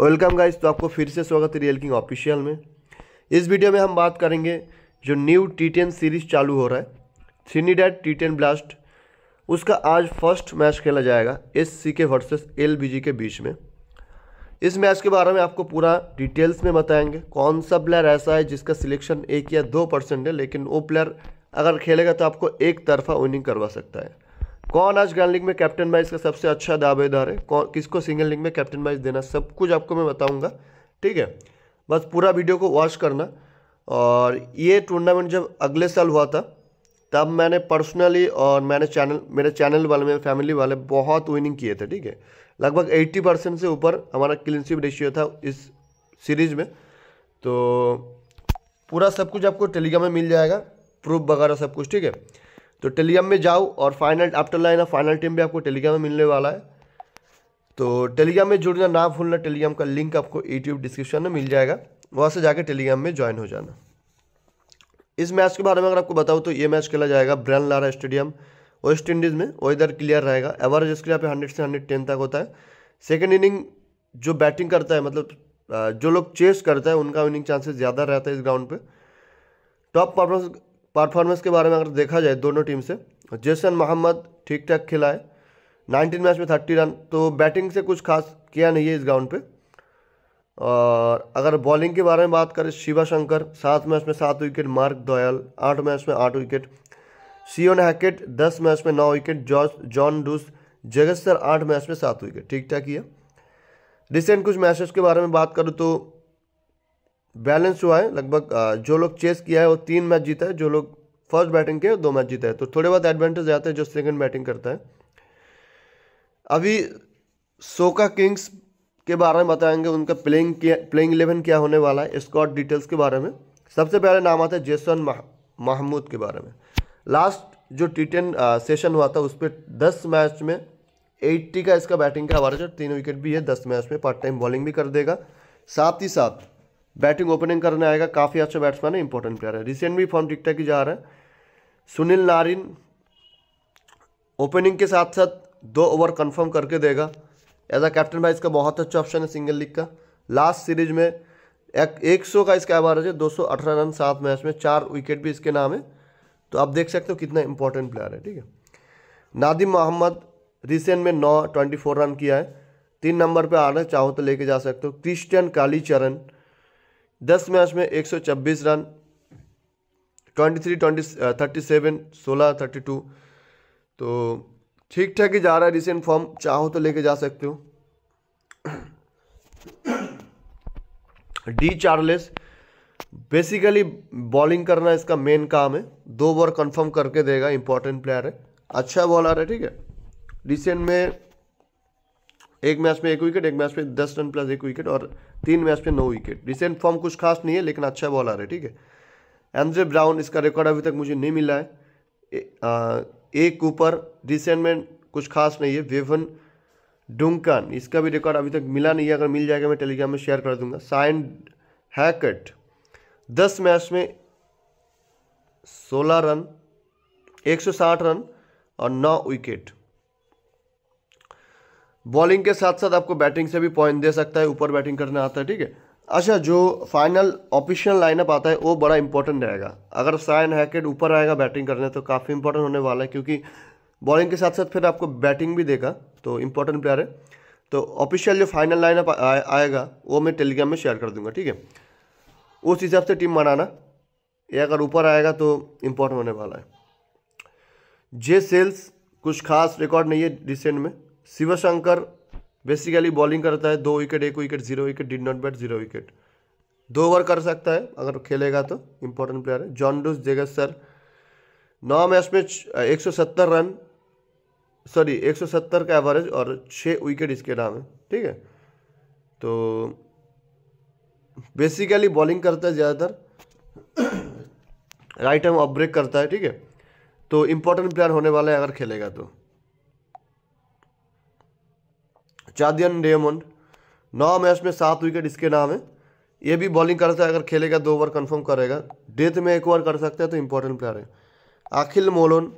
welcome guys तो आपको फिर से स्वागत है रियल किंग ऑफिशियल में इस वीडियो में हम बात करेंगे जो न्यू टी टेन सीरीज चालू हो रहा है थ्रीनीडेड टी टेन ब्लास्ट उसका आज फर्स्ट मैच खेला जाएगा एस सी के वर्सेस एल बी जी के बीच में इस मैच के बारे में आपको पूरा डिटेल्स में बताएंगे कौन सा प्लेयर ऐसा है जिसका सिलेक्शन एक या दो परसेंट है लेकिन वो प्लेयर अगर खेलेगा तो आपको एक तरफा विनिंग करवा सकता है कौन आज ग्रैंड लीग में कैप्टन बाइज़ का सबसे अच्छा दावेदार है कौन किसको सिंगल लीग में कैप्टन बाइज देना सब कुछ आपको मैं बताऊंगा ठीक है बस पूरा वीडियो को वॉच करना और ये टूर्नामेंट जब अगले साल हुआ था तब मैंने पर्सनली और मैंने चैनल मेरे चैनल वाले मेरे फैमिली वाले बहुत विनिंग किए थे ठीक है लगभग 80 परसेंट से ऊपर हमारा क्लिनशिप रेशियो था इस सीरीज में तो पूरा सब कुछ आपको टेलीग्राम में मिल जाएगा प्रूफ वगैरह सब कुछ ठीक है तो टेलीग्राम में जाओ और फाइनल आफ्टर तो लाइन ऑफ फाइनल टीम भी आपको टेलीग्राम में मिलने वाला है तो टेलीग्राम में जुड़ना ना भूलना टेलीग्राम का लिंक आपको यूट्यूब डिस्क्रिप्शन में मिल जाएगा वहाँ से जाकर टेलीग्राम में ज्वाइन हो जाना इस मैच के बारे में अगर आपको बताऊँ तो ये मैच खेला जाएगा Brian Lara stadium West Indies में वेदर क्लियर रहेगा एवरेज इसके यहाँ पे हंड्रेड से हंड्रेड टेन तक होता है सेकेंड इनिंग जो बैटिंग करता है मतलब जो लोग चेस करता है उनका विनिंग चांसेस ज़्यादा रहता है इस ग्राउंड पे टॉप परफॉर्मेंस परफॉर्मेंस के बारे में अगर देखा जाए दोनों टीम से जैसन मोहम्मद ठीक ठाक खेला है नाइनटीन मैच में थर्टी रन तो बैटिंग से कुछ खास किया नहीं है इस ग्राउंड पर और अगर बॉलिंग के बारे में बात करें शिवा शंकर सात मैच में सात विकेट मार्क दोयल आठ मैच में आठ विकेट सियोन हैकेट दस मैच में नौ wicket George Jon Russ Jaggesar आठ मैच में सात विकेट ठीक ठाक ही है रिसेंट कुछ मैचेस के बारे में बात करूँ तो बैलेंस हुआ है लगभग जो लोग चेस किया है वो तीन मैच जीता है जो लोग फर्स्ट बैटिंग के दो मैच जीता है तो थोड़े बहुत एडवांटेज आते हैं जो सेकंड बैटिंग करता है अभी सोका किंग्स के बारे में बताएंगे उनका प्लेइंग प्लेइंग इलेवन क्या होने वाला है स्कॉट डिटेल्स के बारे में सबसे पहले नाम आता है जेसन महमूद के बारे में लास्ट जो टी टेन सेशन हुआ था उस पर दस मैच में एट्टी का इसका बैटिंग का आवाज तीन विकेट भी है दस मैच में पार्ट टाइम बॉलिंग भी कर देगा साथ ही साथ बैटिंग ओपनिंग करने आएगा काफ़ी अच्छा बैट्समैन है इंपॉर्टेंट प्लेयर है रिसेंट भी फॉर्म ठीक ठाक ही जा रहा है सुनील नारिन ओपनिंग के साथ साथ दो ओवर कंफर्म करके देगा एज अ कैप्टन भाई इसका बहुत अच्छा ऑप्शन है सिंगल लीग का लास्ट सीरीज में एक एक सौ का इसका एवरेज है दो सौ अठारह रन सात मैच में चार विकेट भी इसके नाम है तो आप देख सकते हो कितना इंपॉर्टेंट प्लेयर है ठीक है नादिम मोहम्मद रिसेंट में नौ ट्वेंटी फोर रन किया है तीन नंबर पर आ रहे चाहो तो लेके जा सकते हो क्रिश्चियन कालीचरण दस मैच में एक सौ छब्बीस run twenty three twenty thirty seven सोलह थर्टी टू तो ठीक ठाक ही जा रहा है रिसेंट फॉर्म चाहो तो लेके जा सकते हो डी चार्लेस बेसिकली बॉलिंग करना इसका मेन काम है दो बार कंफर्म करके देगा इंपॉर्टेंट प्लेयर है अच्छा बॉलर है ठीक है रिसेंट में एक मैच में एक विकेट एक मैच में दस रन प्लस एक विकेट और तीन मैच में नौ विकेट रिसेंट फॉर्म कुछ खास नहीं है लेकिन अच्छा बॉलर है ठीक है एंड्रे ब्राउन इसका रिकॉर्ड अभी तक मुझे नहीं मिला है एक ऊपर रिसेंट में कुछ खास नहीं है वेवन डुंकन इसका भी रिकॉर्ड अभी तक मिला नहीं है अगर मिल जाएगा मैं टेलीग्राम में शेयर कर दूंगा साइन हैकट दस मैच में सोलह रन एक सौ साठ रन और नौ विकेट बॉलिंग के साथ साथ आपको बैटिंग से भी पॉइंट दे सकता है ऊपर बैटिंग करना आता है ठीक है अच्छा जो फाइनल ऑफिशियल लाइनअप आता है वो बड़ा इंपॉर्टेंट रहेगा अगर साइन हैकेट ऊपर आएगा बैटिंग करने तो काफ़ी इंपॉर्टेंट होने वाला है क्योंकि बॉलिंग के साथ साथ फिर आपको बैटिंग भी देगा तो इंपॉर्टेंट प्लेयर है तो ऑफिशियल जो फाइनल लाइनअप आएगा वो मैं टेलीग्राम में शेयर कर दूंगा ठीक है उस हिसाब से टीम बनाना ये अगर ऊपर आएगा तो इम्पोर्टेंट होने वाला है जे सेल्स कुछ खास रिकॉर्ड नहीं है रिसेंट में शिवशंकर बेसिकली बॉलिंग करता है दो विकेट एक wicket zero wicket did not bat zero wicket दो ओवर कर सकता है अगर खेलेगा तो इम्पोर्टेंट प्लेयर है जॉन डूस जगत सर नौ मैच में एक सौ सत्तर रन सॉरी एक सौ सत्तर का एवरेज और छः विकेट इसके नाम है ठीक है तो बेसिकली बॉलिंग करता है ज़्यादातर राइट हैंड ऑफ ब्रेक करता है ठीक है तो इम्पोर्टेंट प्लेयर होने वाला है अगर खेलेगा तो जादियन डेमंड नौ मैच में सात विकेट इसके नाम है ये भी बॉलिंग कर सकता है अगर खेलेगा दो ओवर कंफर्म करेगा डेथ में एक ओवर कर सकता है तो इम्पोर्टेंट प्लेयर है आखिल मोलोन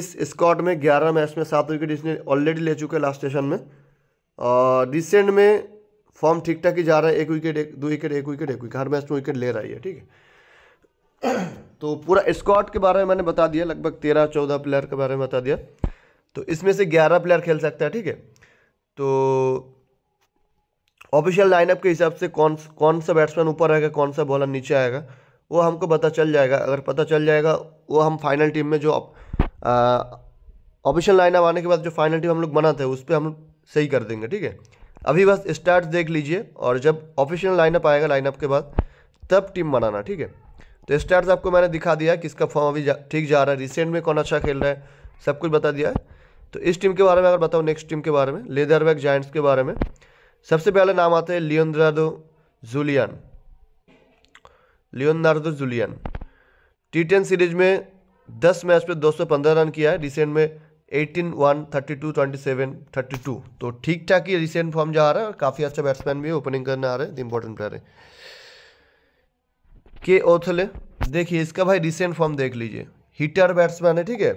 इस स्कॉट में ग्यारह मैच में सात विकेट इसने ऑलरेडी ले चुके लास्ट स्टेशन में और रिसेंट में फॉर्म ठीक ठाक ही जा रहा है एक विकेट एक दो विकेट एक विकेट एक विकेट हर मैच में विकेट ले रही है ठीक है तो पूरा स्कॉट के बारे में मैंने बता दिया लगभग तेरह चौदह प्लेयर के बारे में बता दिया तो इसमें से ग्यारह प्लेयर खेल सकता है ठीक है तो ऑफिशियल लाइनअप के हिसाब से कौन कौन सा बैट्समैन ऊपर आएगा कौन सा बॉलर नीचे आएगा वो हमको पता चल जाएगा अगर पता चल जाएगा वो हम फाइनल टीम में जो ऑफिशियल लाइनअप आने के बाद जो फाइनल टीम हम लोग बनाते हैं उस पर हम सही कर देंगे ठीक है अभी बस स्टार्ट देख लीजिए और जब ऑफिशियल लाइनअप आएगा लाइनअप के बाद तब टीम बनाना ठीक है तो स्टार्ट आपको मैंने दिखा दिया किसका फॉर्म अभी जा, ठीक जा रहा है रिसेंट में कौन अच्छा खेल रहा है सब कुछ बता दिया है तो इस टीम के बारे में अगर बताऊँ नेक्स्ट टीम के बारे में लेदरबैक जाइंट्स के बारे में सबसे पहले नाम आते हैं Leonardo Julien Leonardo Julien T series में 10 मैच पे 215 रन किया है रिसेंट में 18 वन 32 27 32 तो ठीक ठाक ही रिसेंट फॉर्म जा रहा है और काफ़ी अच्छा बैट्समैन भी है ओपनिंग करने आ रहे हैं इंपॉर्टेंट प्लेयर है के ओथले देखिए इसका भाई रिसेंट फॉर्म देख लीजिए हिटर बैट्समैन है ठीक है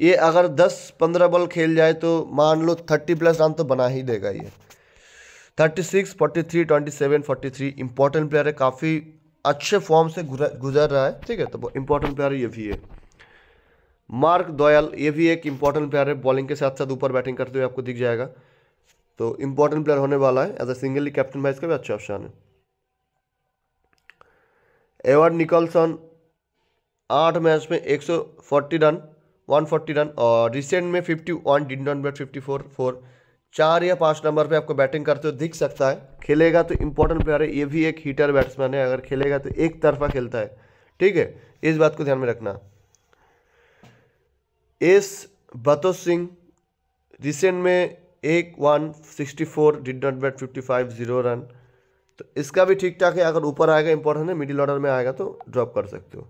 ये अगर दस पंद्रह बॉल खेल जाए तो मान लो थर्टी प्लस रन तो बना ही देगा ये thirty six forty three twenty seven forty three important player है काफ़ी अच्छे फॉर्म से गुजर रहा है ठीक है तो इंपॉर्टेंट प्लेयर ये भी है मार्क दोयल ये भी एक इंपॉर्टेंट प्लेयर है बॉलिंग के साथ साथ ऊपर बैटिंग करते हुए आपको दिख जाएगा तो इंपॉर्टेंट प्लेयर होने वाला है as a single captain match का भी अच्छा ऑप्शन है एवर्ड निकोलसन आठ मैच में 140 रन वन फोर्टी रन और रिसेंट में फिफ्टी वन डिन डॉन बैट फिफ्टी फोर फोर चार या पाँच नंबर पे आपको बैटिंग करते हुए दिख सकता है खेलेगा तो इंपॉर्टेंट प्लेयर है ये भी एक हीटर बैट्समैन है अगर खेलेगा तो एक तरफा खेलता है ठीक है इस बात को ध्यान में रखना एस बतो सिंह रिसेंट में एक one sixty four did not bat fifty five zero run तो इसका भी ठीक ठाक है अगर ऊपर आएगा इंपॉर्टेंट है मिडिल ऑर्डर में आएगा तो ड्रॉप कर सकते हो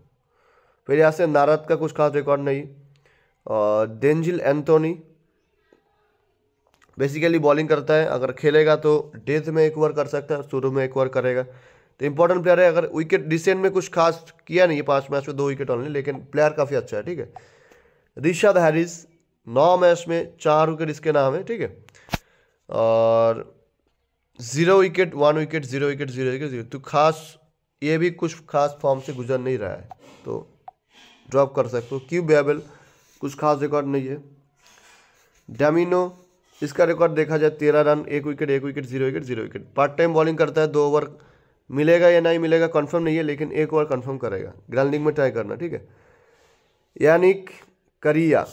फिर यहाँ से नारद का कुछ खास रिकॉर्ड नहीं डेंजिल एंथोनी बेसिकली बॉलिंग करता है अगर खेलेगा तो डेथ में एक ओवर कर सकता है शुरू में एक ओवर करेगा तो इंपॉर्टेंट प्लेयर है अगर विकेट डिसेंट में कुछ खास किया नहीं है पाँच मैच में तो दो विकेट ऑनली लेकिन प्लेयर काफ़ी अच्छा है ठीक है रिशद हैरिस नौ मैच में चार विकेट इसके नाम है ठीक है और zero wicket one wicket zero wicket zero wicket zero तो खास ये भी कुछ खास फॉर्म से गुजर नहीं रहा है तो ड्रॉप कर सकते हो क्यू बेबल कुछ खास रिकॉर्ड नहीं है डेमिनो इसका रिकॉर्ड देखा जाए तेरह रन एक विकेट एक wicket zero wicket zero wicket part time bowling करता है दो ओवर मिलेगा या नहीं मिलेगा कंफर्म नहीं है लेकिन एक ओवर कंफर्म करेगा ग्राउंडिंग में ट्राई करना ठीक है यानिक करिया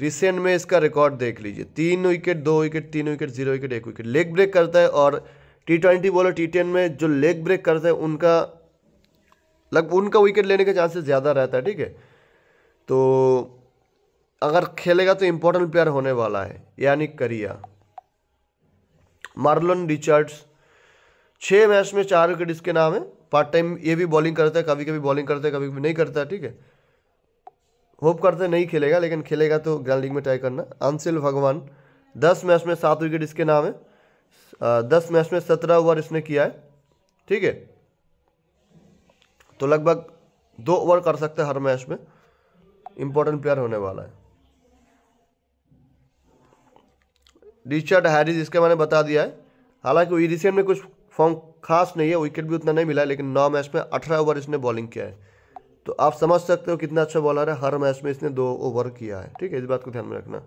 रिसेंट में इसका रिकॉर्ड देख लीजिए तीन विकेट दो विकेट तीन विकेट जीरो विकेट एक विकेट लेग ब्रेक करता है और T twenty bowler T ten में जो लेग ब्रेक करते हैं उनका लगभग उनका विकेट लेने के चांसेस ज़्यादा रहता है ठीक है तो अगर खेलेगा तो इम्पोर्टेंट प्लेयर होने वाला है यानी करिया मार्लन रिचर्ड्स छः मैच में चार विकेट इसके नाम है पार्ट टाइम ये भी बॉलिंग करता है कभी कभी बॉलिंग करता है कभी कभी नहीं करता ठीक है होप करते नहीं खेलेगा लेकिन खेलेगा तो ग्रैंड लीग में ट्राई करना अंशिल भगवान दस मैच में सात विकेट इसके नाम है दस मैच में सत्रह ओवर इसने किया है ठीक है तो लगभग दो ओवर कर सकते हैं हर मैच में इंपॉर्टेंट प्लेयर होने वाला है रिचर्ड हैरिस इसके मैंने बता दिया है हालांकि रिसेंट में कुछ फॉर्म खास नहीं है विकेट भी उतना नहीं मिला है लेकिन नौ मैच में अठारह ओवर इसने बॉलिंग किया है तो आप समझ सकते हो कितना अच्छा बॉलर है हर मैच में इसने दो ओवर किया है ठीक है इस बात को ध्यान में रखना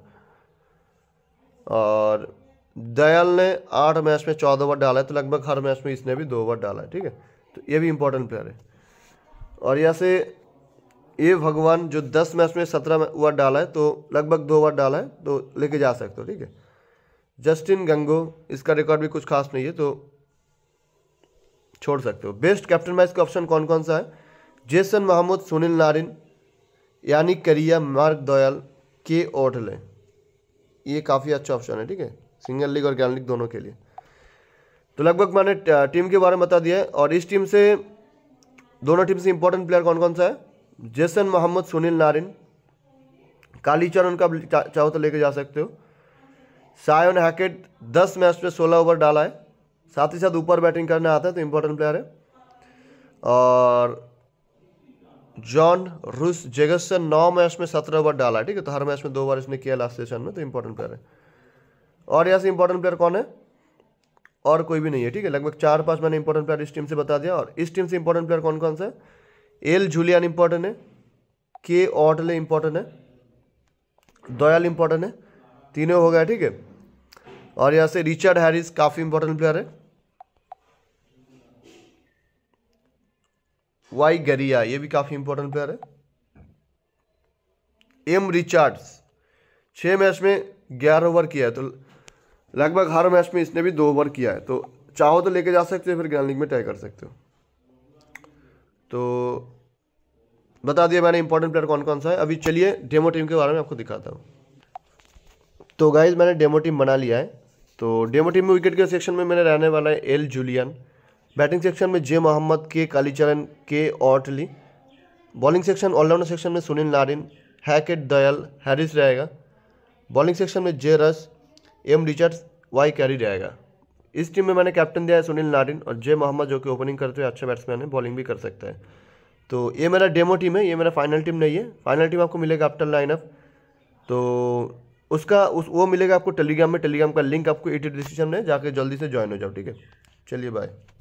और दयाल ने आठ मैच में चौदह ओवर डाला है तो लगभग हर मैच में इसने भी दो ओवर डाला है ठीक है तो ये भी इंपॉर्टेंट प्लेयर है और यहाँ से ये भगवान जो दस मैच में सत्रह ओवर डाला है तो लगभग दो ओवर डाला है तो लेके जा सकते हो ठीक है जस्टिन गंगो इसका रिकॉर्ड भी कुछ खास नहीं है तो छोड़ सकते हो बेस्ट कैप्टन मैच का ऑप्शन कौन कौन सा है जेसन महमूद सुनील नारिन यानी करिया मार्क दयाल के ओठले ये काफ़ी अच्छा ऑप्शन है ठीक है सिंगल लीग और ग्रैंड लीग दोनों के लिए तो लगभग मैंने टीम के बारे में बता दिया है और इस टीम से दोनों टीम से इंपॉर्टेंट प्लेयर कौन कौन सा है जैसन मोहम्मद सुनील नारिन कालीचरण का चाहो तो लेके जा सकते हो सायन हैकेट दस मैच में सोलह ओवर डाला है साथ ही साथ ऊपर बैटिंग करने आता है तो इम्पोर्टेंट प्लेयर है और जॉन रूस जेगसन नौ मैच में सत्रह ओवर डाला है ठीक है तो हर मैच में दो बार इसने किया लास्ट सेशन में तो इम्पोर्टेंट प्लेयर है और यहाँ से इम्पोर्टेंट प्लेयर कौन है और कोई भी नहीं है ठीक है लगभग चार पांच मैंने इंपॉर्टेंट प्लेयर इस टीम से बता दिया और इस टीम से इंपॉर्टेंट प्लेयर कौन कौन सा है एल जुलियन इंपॉर्टेंट है के ऑटले इंपॉर्टेंट है दयाल इंपॉर्टेंट है तीनों हो गया ठीक है और यहाँ से रिचर्ड हैरिस काफ़ी इंपॉर्टेंट प्लेयर है वाई गरिया ये भी काफ़ी इंपॉर्टेंट प्लेयर है एम रिचर्ड्स छः मैच में ग्यारह ओवर किया है तो लगभग हर मैच में इसने भी दो ओवर किया है तो चाहो तो लेके जा सकते हो फिर ग्रैंड लीग में ट्राई कर सकते हो तो बता दिया मैंने इंपॉर्टेंट प्लेयर कौन कौन सा है अभी चलिए डेमो टीम के बारे में आपको दिखाता हूँ तो गाइज मैंने डेमो टीम बना लिया है तो डेमो टीम में विकेट के सेक्शन में मैंने रहने वाला है एल जूलियन बैटिंग सेक्शन में जे मोहम्मद के कालीचरण के ऑटली बॉलिंग सेक्शन ऑलराउंडर सेक्शन में सुनील नारिन हैकेट दयाल हैरिस रहेगा बॉलिंग सेक्शन में जे रस एम रिचर्ड्स वाई कैरी रहेगा इस टीम में मैंने कैप्टन दिया है सुनील नारिन और जे मोहम्मद जो कि ओपनिंग करते हुए अच्छे बैट्समैन है बॉलिंग भी कर सकता है तो ये मेरा डेमो टीम है ये मेरा फाइनल टीम नहीं है फाइनल टीम आपको मिलेगा आफ्टर लाइनअप तो उसका उस वो मिलेगा आपको टेलीग्राम में टेलीग्राम का लिंक आपको एटी डिस्क्रिप्शन में जाके जल्दी से ज्वाइन हो जाओ ठीक है चलिए बाय